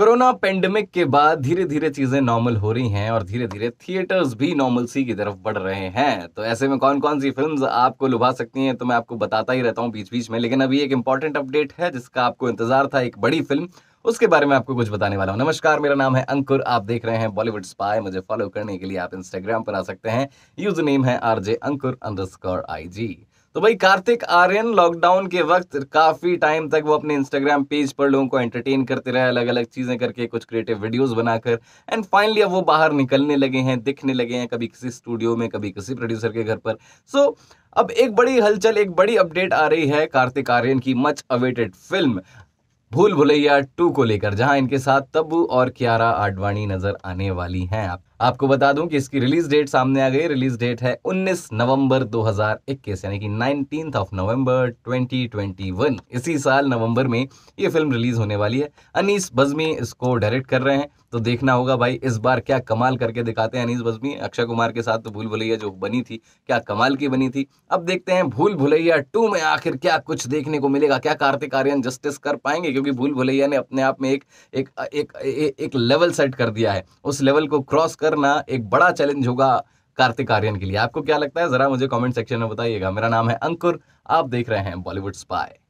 corona pandemic के बाद धीरे धीरे चीजें नॉर्मल हो रही हैं और धीरे धीरे थिएटर्स भी नॉर्मल सी की तरफ बढ़ रहे हैं तो ऐसे में कौन कौन सी फिल्म आपको लुभा सकती हैं तो मैं आपको बताता ही रहता हूँ बीच बीच में लेकिन अभी एक इंपॉर्टेंट अपडेट है जिसका आपको इंतजार था एक बड़ी फिल्म उसके बारे में आपको कुछ बताने वाला हूँ नमस्कार मेरा नाम है अंकुर आप देख रहे हैं बॉलीवुड स्पाई मुझे फॉलो करने के लिए आप इंस्टाग्राम पर आ सकते हैं यूज नेम है RJ Ankur under I G तो भाई कार्तिक आर्यन लॉकडाउन के वक्त काफी टाइम तक वो अपने इंस्टाग्राम पेज पर लोगों को एंटरटेन करते रहे अलग अलग चीजें करके कुछ क्रिएटिव वीडियोस बनाकर एंड फाइनली अब वो बाहर निकलने लगे हैं दिखने लगे हैं कभी किसी स्टूडियो में कभी किसी प्रोड्यूसर के घर पर सो so, अब एक बड़ी हलचल एक बड़ी अपडेट आ रही है कार्तिक आर्यन की मच अवेटेड फिल्म भूल भुलैया टू को लेकर जहां इनके साथ तब्बू और क्यारा आडवाणी नजर आने वाली हैं आप आपको बता दूं कि इसकी रिलीज डेट सामने आ गई रिलीज डेट है 19 नवंबर 2021 यानी कि नाइनटीन ऑफ नवंबर 2021 इसी साल नवंबर में ये फिल्म रिलीज होने वाली है अनीस बजमी इसको डायरेक्ट कर रहे हैं तो देखना होगा भाई इस बार क्या कमाल करके दिखाते हैं अनीस बज्मी अक्षय कुमार के साथ तो भूल भुलैया जो बनी थी क्या कमाल की बनी थी अब देखते हैं भूल भुलैया टू में आखिर क्या कुछ देखने को मिलेगा क्या कार्तिक आर्यन जस्टिस कर पाएंगे क्योंकि भूल भुलैया ने अपने आप में एक एक, एक, एक लेवल सेट कर दिया है उस लेवल को क्रॉस कर करना एक बड़ा चैलेंज होगा कार्तिक आर्यन के लिए आपको क्या लगता है जरा मुझे कमेंट सेक्शन में बताइएगा मेरा नाम है अंकुर आप देख रहे हैं बॉलीवुड स्पाई